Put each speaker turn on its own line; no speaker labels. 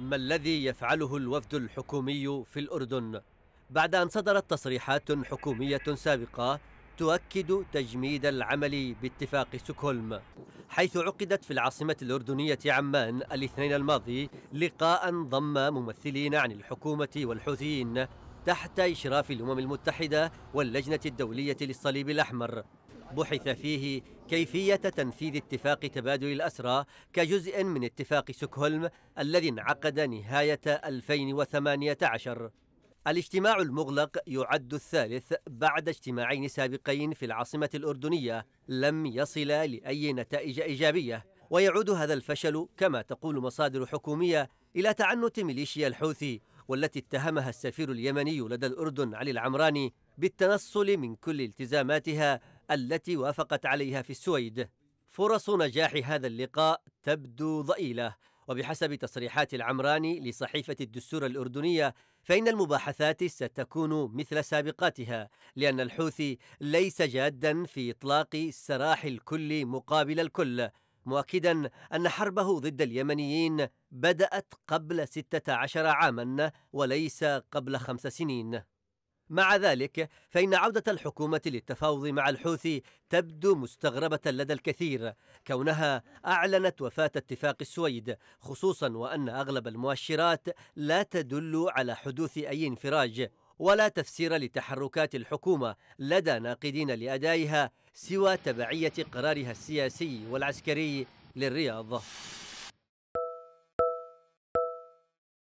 ما الذي يفعله الوفد الحكومي في الأردن بعد أن صدرت تصريحات حكومية سابقة تؤكد تجميد العمل باتفاق سوكولم حيث عقدت في العاصمة الأردنية عمان الاثنين الماضي لقاء ضم ممثلين عن الحكومة والحوثيين تحت إشراف الأمم المتحدة واللجنة الدولية للصليب الأحمر بحث فيه كيفية تنفيذ اتفاق تبادل الأسرى كجزء من اتفاق سكهولم الذي انعقد نهاية 2018 الاجتماع المغلق يعد الثالث بعد اجتماعين سابقين في العاصمة الأردنية لم يصل لأي نتائج إيجابية ويعود هذا الفشل كما تقول مصادر حكومية إلى تعنت ميليشيا الحوثي والتي اتهمها السفير اليمني لدى الأردن علي العمراني بالتنصل من كل التزاماتها التي وافقت عليها في السويد فرص نجاح هذا اللقاء تبدو ضئيله وبحسب تصريحات العمراني لصحيفة الدستور الأردنية فإن المباحثات ستكون مثل سابقاتها لأن الحوثي ليس جادا في إطلاق سراح الكل مقابل الكل مؤكدا أن حربه ضد اليمنيين بدأت قبل 16 عاما وليس قبل خمس سنين مع ذلك فإن عودة الحكومة للتفاوض مع الحوثي تبدو مستغربة لدى الكثير كونها أعلنت وفاة اتفاق السويد خصوصا وأن أغلب المؤشرات لا تدل على حدوث أي انفراج ولا تفسير لتحركات الحكومة لدى ناقدين لأدائها سوى تبعية قرارها السياسي والعسكري للرياض